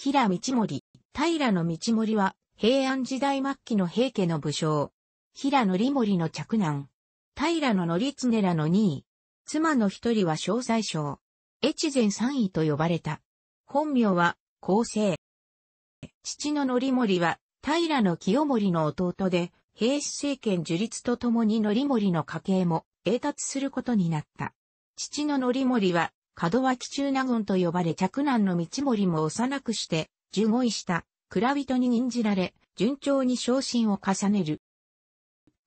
平道盛、平の道盛は、平安時代末期の平家の武将。平則盛の着男。平の則常らの2位。妻の一人は小宰相。越前三位と呼ばれた。本名は、厚生。父の則盛は、平の清盛の弟で、平氏政権樹立とともに則盛の家系も、栄達することになった。父の則盛は、門脇中納言と呼ばれ嫡男の道森も幼くして、従護医した、蔵人に任じられ、順調に昇進を重ねる。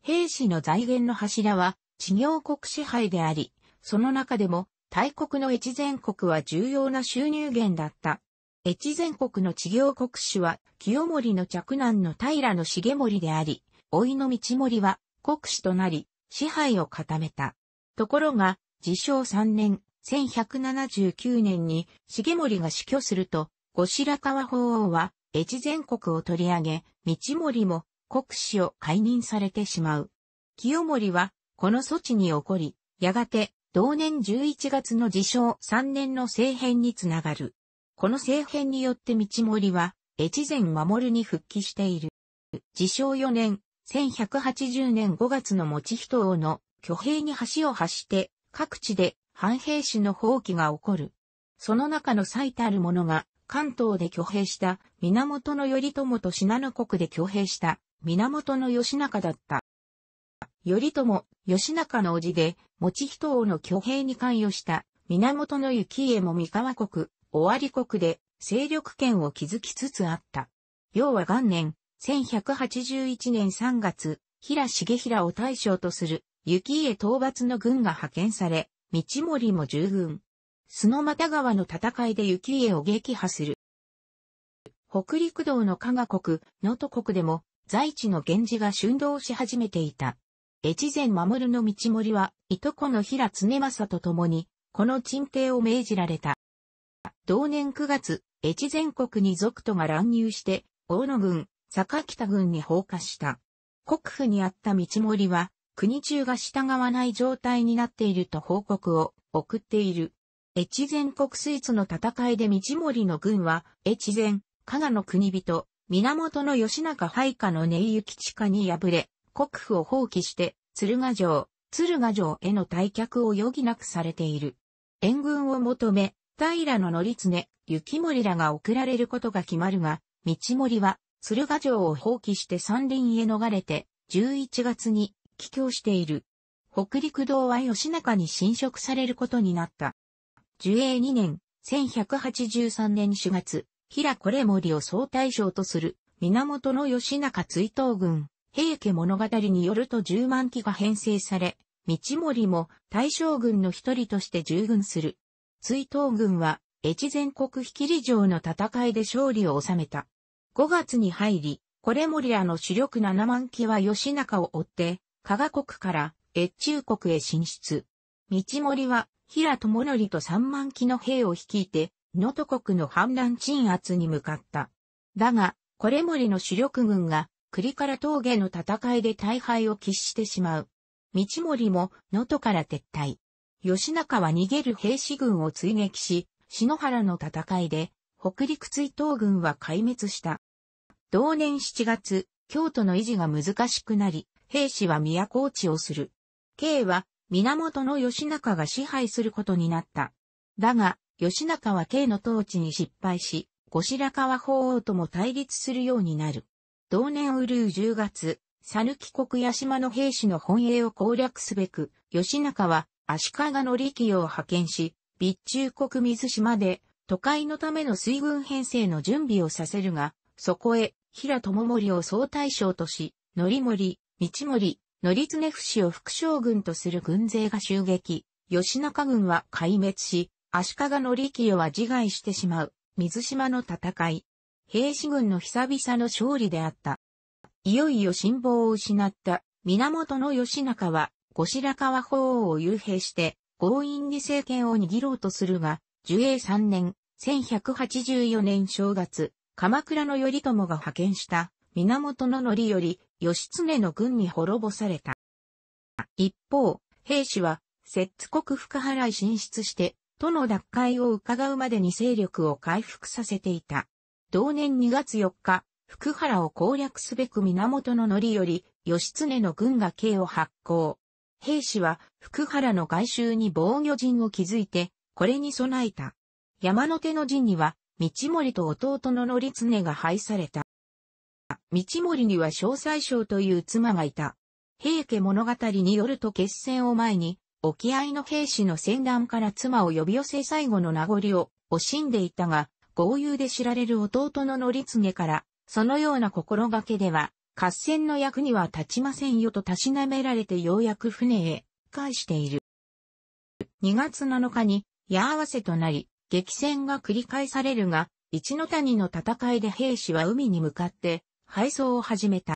兵士の財源の柱は、知行国支配であり、その中でも、大国の越前国は重要な収入源だった。越前国の知行国主は、清盛の嫡男の平重盛であり、老いの道盛は、国主となり、支配を固めた。ところが、自称3年、1179年に重盛が死去すると、後白河法皇は越前国を取り上げ、道盛も国史を解任されてしまう。清盛はこの措置に起こり、やがて同年11月の自称3年の政変につながる。この政変によって道盛は越前守に復帰している。自称4年、1180年5月の持人王の挙兵に橋を走って、各地で反兵士の放棄が起こる。その中の最たるものが、関東で挙兵した、源頼朝と信濃国で挙兵した、源義仲だった。頼朝、義仲の叔父で、持人王の挙兵に関与した、源の幸家も三河国、尾張国で、勢力圏を築きつつあった。要は元年、1181年3月、平重平を大将とする、幸家討伐の軍が派遣され、道森も従軍。須の又川の戦いで雪家を撃破する。北陸道の加賀国、能登国でも、在地の源氏が春動し始めていた。越前守の道森は、いとこの平常政と共に、この鎮定を命じられた。同年9月、越前国に族徒が乱入して、大野軍、坂北軍に放火した。国府にあった道森は、国中が従わない状態になっていると報告を送っている。越前国水津の戦いで道森の軍は、越前、加賀の国人、源義仲配下の根井地下に敗れ、国府を放棄して、鶴ヶ城、鶴ヶ城への退却を余儀なくされている。援軍を求め、平野乗常、雪森らが送られることが決まるが、道森は、鶴ヶ城を放棄して山林へ逃れて、11月に帰郷している。北陸道は吉中に侵食されることになった。樹永2年、1183年4月、平これ森を総大将とする、源の吉中追悼軍、平家物語によると10万機が編成され、道森も大将軍の一人として従軍する。追悼軍は、越前国引り城の戦いで勝利を収めた。5月に入り、これ森らの主力7万機は吉中を追って、加賀国から越中国へ進出。道森は、平智則と三万機の兵を率いて、能登国の反乱鎮圧に向かった。だが、これ森の主力軍が、栗から峠の戦いで大敗を喫してしまう。道森も、能登から撤退。吉中は逃げる兵士軍を追撃し、篠原の戦いで、北陸追討軍は壊滅した。同年7月、京都の維持が難しくなり、兵士は都落ちをする。K は源義仲が支配することになった。だが、義仲は K の統治に失敗し、後白河法皇とも対立するようになる。同年ウルー10月、佐抜国屋島の兵士の本営を攻略すべく、義仲は足利の利器を派遣し、備中国水島で都会のための水軍編成の準備をさせるが、そこへ平友盛を総大将とし、則盛、道森、則常不死を副将軍とする軍勢が襲撃、吉中軍は壊滅し、足利則清は自害してしまう、水島の戦い。兵士軍の久々の勝利であった。いよいよ辛抱を失った源義仲は、後白河法皇を幽閉して、強引に政権を握ろうとするが、樹英3年、1184年正月、鎌倉の頼朝が派遣した、源の則より、義経の軍に滅ぼされた。一方、兵士は、摂津国深原へ進出して、都の奪回を伺うまでに勢力を回復させていた。同年2月4日、福原を攻略すべく源の範より、義経の軍が刑を発行。兵士は、福原の外周に防御陣を築いて、これに備えた。山の手の陣には、道森と弟の範常が配された。道森には小宰相という妻がいた。平家物語によると決戦を前に、沖合の兵士の戦乱から妻を呼び寄せ最後の名残を惜しんでいたが、豪遊で知られる弟の継げから、そのような心がけでは、合戦の役には立ちませんよとたしなめられてようやく船へ、返している。2月7日に、矢合わせとなり、激戦が繰り返されるが、一の谷の戦いで兵士は海に向かって、配送を始めた。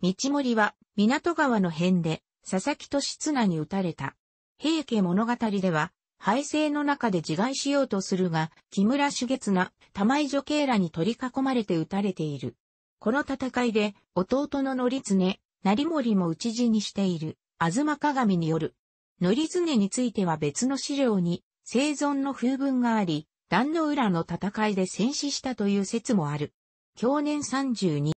道森は港川の辺で佐々木と室なに撃たれた。平家物語では、敗勢の中で自害しようとするが、木村主月が玉井女系らに取り囲まれて撃たれている。この戦いで、弟の則常、成森も討ち死にしている、東鏡による。則常については別の資料に、生存の風文があり、壇の浦の戦いで戦死したという説もある。去年32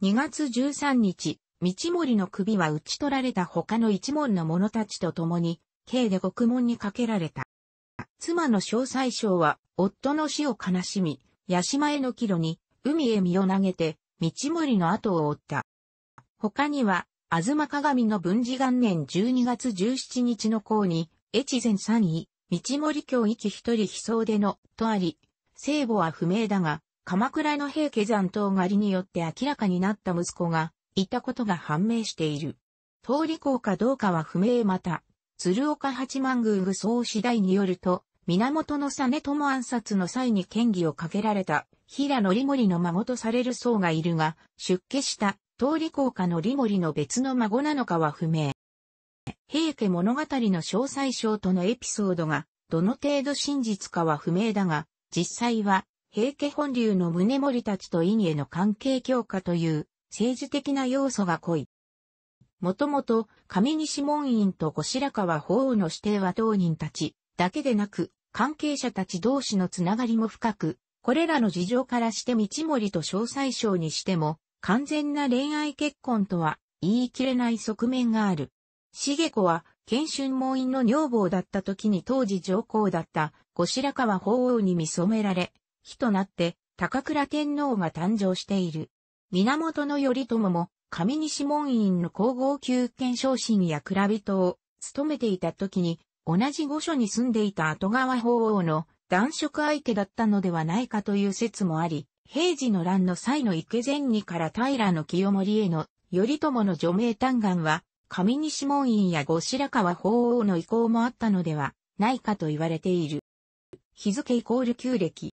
2月13日、道森の首は打ち取られた他の一門の者たちと共に、刑で獄門にかけられた。妻の詳細章は、夫の死を悲しみ、八島への帰路に、海へ身を投げて、道森の後を追った。他には、あずま鏡の文治元年12月17日の項に、越前三位、道森教域一人悲壮での、とあり、聖母は不明だが、鎌倉の平家残党狩りによって明らかになった息子がいたことが判明している。通り校かどうかは不明また、鶴岡八幡宮武装次第によると、源の実朝暗殺の際に嫌疑をかけられた平則森の孫とされる僧がいるが、出家した通り校か則森の別の孫なのかは不明。平家物語の詳細章とのエピソードが、どの程度真実かは不明だが、実際は平家本流の宗盛たちと院への関係強化という政治的な要素が濃い。もともと上西門院と後白河法皇の指定は当人たちだけでなく関係者たち同士のつながりも深く、これらの事情からして道盛と詳細章にしても完全な恋愛結婚とは言い切れない側面がある。茂子は、賢春門院の女房だった時に当時上皇だった後白河法皇に見染められ、妃となって高倉天皇が誕生している。源頼朝も上西門院の皇后級県昇進や蔵人を務めていた時に同じ御所に住んでいた後川法皇の男色相手だったのではないかという説もあり、平治の乱の際の池前にから平の清盛への頼朝の除名嘆願は、上西門院や後白河法皇の意向もあったのではないかと言われている。日付イコール旧暦。